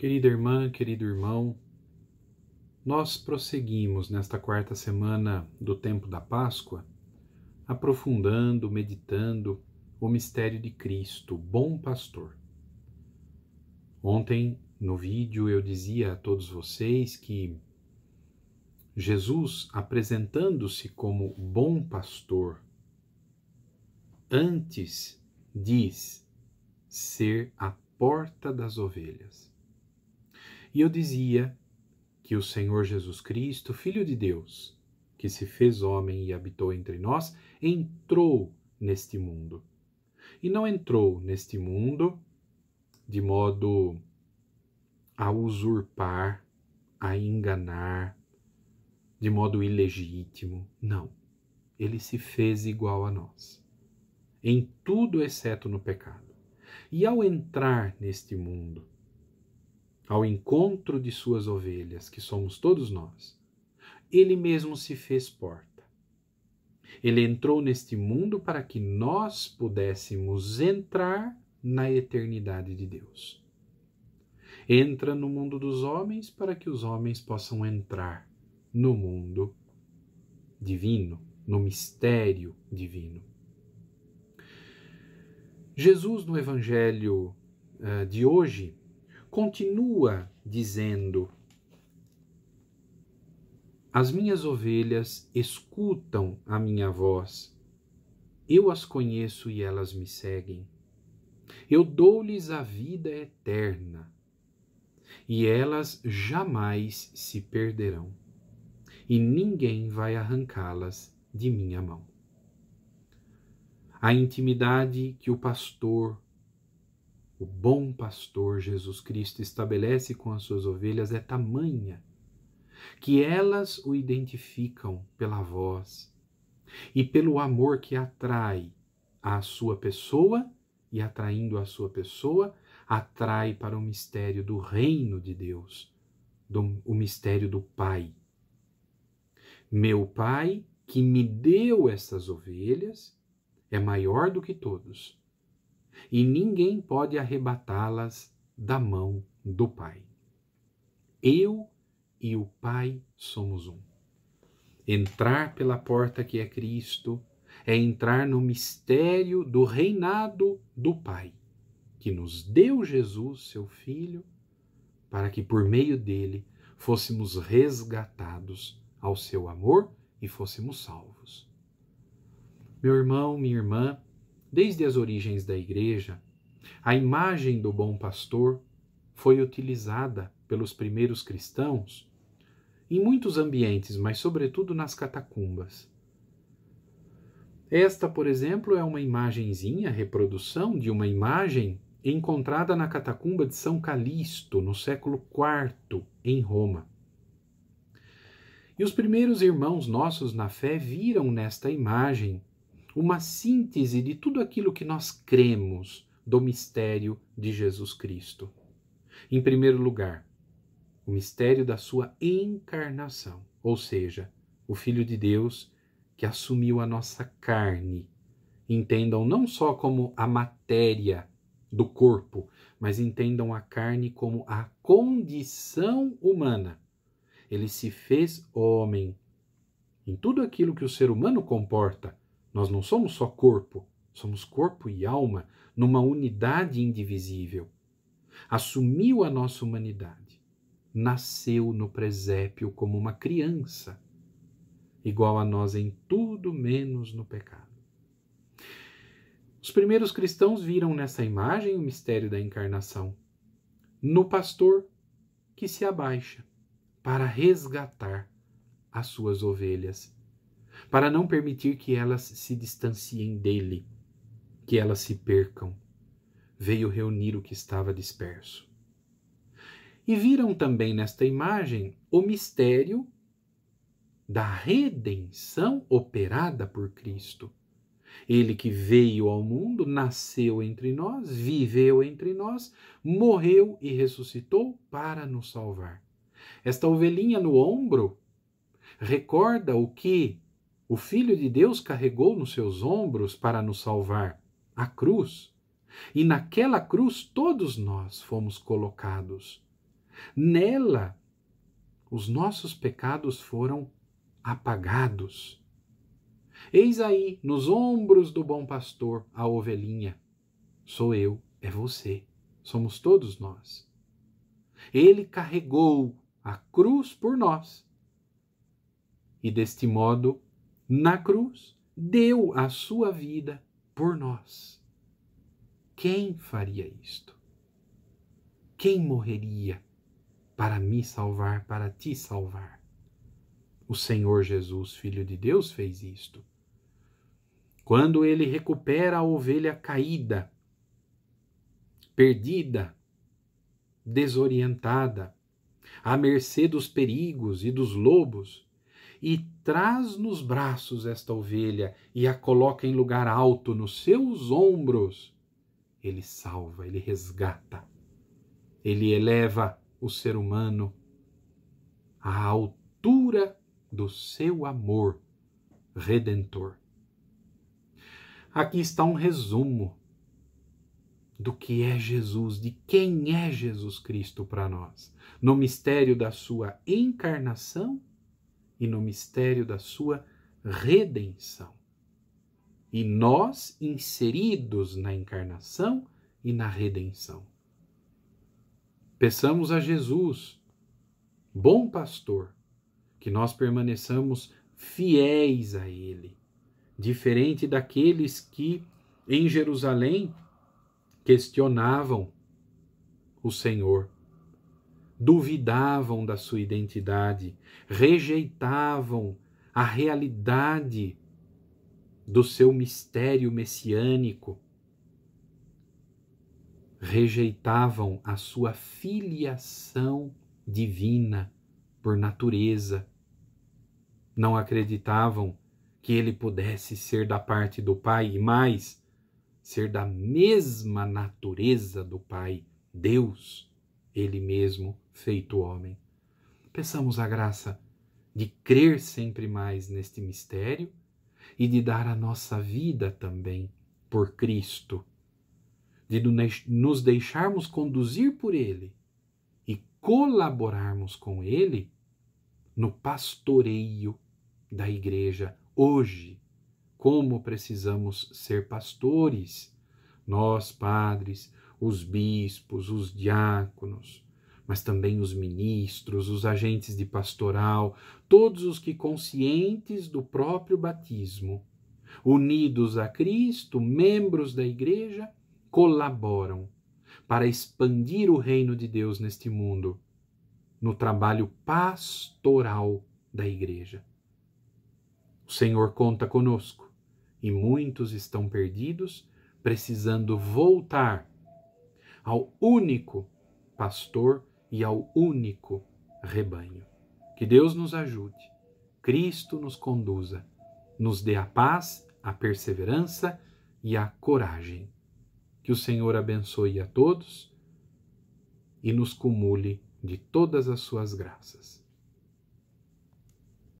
Querida irmã, querido irmão, nós prosseguimos nesta quarta semana do tempo da Páscoa, aprofundando, meditando o mistério de Cristo, bom pastor. Ontem, no vídeo, eu dizia a todos vocês que Jesus, apresentando-se como bom pastor, antes diz ser a porta das ovelhas. E eu dizia que o Senhor Jesus Cristo, Filho de Deus, que se fez homem e habitou entre nós, entrou neste mundo. E não entrou neste mundo de modo a usurpar, a enganar, de modo ilegítimo. Não. Ele se fez igual a nós, em tudo exceto no pecado. E ao entrar neste mundo, ao encontro de suas ovelhas, que somos todos nós, ele mesmo se fez porta. Ele entrou neste mundo para que nós pudéssemos entrar na eternidade de Deus. Entra no mundo dos homens para que os homens possam entrar no mundo divino, no mistério divino. Jesus, no Evangelho eh, de hoje, continua dizendo: As minhas ovelhas escutam a minha voz. Eu as conheço e elas me seguem. Eu dou-lhes a vida eterna, e elas jamais se perderão, e ninguém vai arrancá-las de minha mão. A intimidade que o pastor o bom pastor Jesus Cristo estabelece com as suas ovelhas é tamanha que elas o identificam pela voz e pelo amor que atrai à sua pessoa e atraindo a sua pessoa atrai para o mistério do reino de Deus, do, o mistério do Pai. Meu Pai, que me deu estas ovelhas, é maior do que todos e ninguém pode arrebatá-las da mão do Pai. Eu e o Pai somos um. Entrar pela porta que é Cristo é entrar no mistério do reinado do Pai, que nos deu Jesus, seu Filho, para que por meio dele fôssemos resgatados ao seu amor e fôssemos salvos. Meu irmão, minha irmã, Desde as origens da Igreja, a imagem do bom pastor foi utilizada pelos primeiros cristãos em muitos ambientes, mas sobretudo nas catacumbas. Esta, por exemplo, é uma imagenzinha, reprodução de uma imagem encontrada na catacumba de São Calixto, no século IV, em Roma. E os primeiros irmãos nossos na fé viram nesta imagem uma síntese de tudo aquilo que nós cremos do mistério de Jesus Cristo. Em primeiro lugar, o mistério da sua encarnação, ou seja, o Filho de Deus que assumiu a nossa carne. Entendam não só como a matéria do corpo, mas entendam a carne como a condição humana. Ele se fez homem. Em tudo aquilo que o ser humano comporta, nós não somos só corpo, somos corpo e alma numa unidade indivisível. Assumiu a nossa humanidade, nasceu no presépio como uma criança, igual a nós em tudo menos no pecado. Os primeiros cristãos viram nessa imagem o mistério da encarnação, no pastor que se abaixa para resgatar as suas ovelhas para não permitir que elas se distanciem dele, que elas se percam. Veio reunir o que estava disperso. E viram também nesta imagem o mistério da redenção operada por Cristo. Ele que veio ao mundo, nasceu entre nós, viveu entre nós, morreu e ressuscitou para nos salvar. Esta ovelhinha no ombro recorda o que o Filho de Deus carregou nos seus ombros para nos salvar a cruz. E naquela cruz todos nós fomos colocados. Nela, os nossos pecados foram apagados. Eis aí, nos ombros do bom pastor, a ovelhinha. Sou eu, é você, somos todos nós. Ele carregou a cruz por nós. E deste modo, na cruz, deu a sua vida por nós. Quem faria isto? Quem morreria para me salvar, para te salvar? O Senhor Jesus, Filho de Deus, fez isto. Quando ele recupera a ovelha caída, perdida, desorientada, à mercê dos perigos e dos lobos, e traz nos braços esta ovelha e a coloca em lugar alto nos seus ombros, ele salva, ele resgata, ele eleva o ser humano à altura do seu amor redentor. Aqui está um resumo do que é Jesus, de quem é Jesus Cristo para nós, no mistério da sua encarnação e no mistério da sua redenção. E nós inseridos na encarnação e na redenção. Peçamos a Jesus, bom pastor, que nós permaneçamos fiéis a Ele, diferente daqueles que em Jerusalém questionavam o Senhor duvidavam da sua identidade, rejeitavam a realidade do seu mistério messiânico, rejeitavam a sua filiação divina por natureza, não acreditavam que ele pudesse ser da parte do Pai e mais, ser da mesma natureza do Pai, Deus ele mesmo feito homem. Peçamos a graça de crer sempre mais neste mistério e de dar a nossa vida também por Cristo, de nos deixarmos conduzir por Ele e colaborarmos com Ele no pastoreio da igreja hoje. Como precisamos ser pastores, nós, padres, os bispos, os diáconos, mas também os ministros, os agentes de pastoral, todos os que conscientes do próprio batismo, unidos a Cristo, membros da Igreja, colaboram para expandir o reino de Deus neste mundo, no trabalho pastoral da Igreja. O Senhor conta conosco e muitos estão perdidos, precisando voltar ao único pastor e ao único rebanho. Que Deus nos ajude, Cristo nos conduza, nos dê a paz, a perseverança e a coragem. Que o Senhor abençoe a todos e nos cumule de todas as suas graças.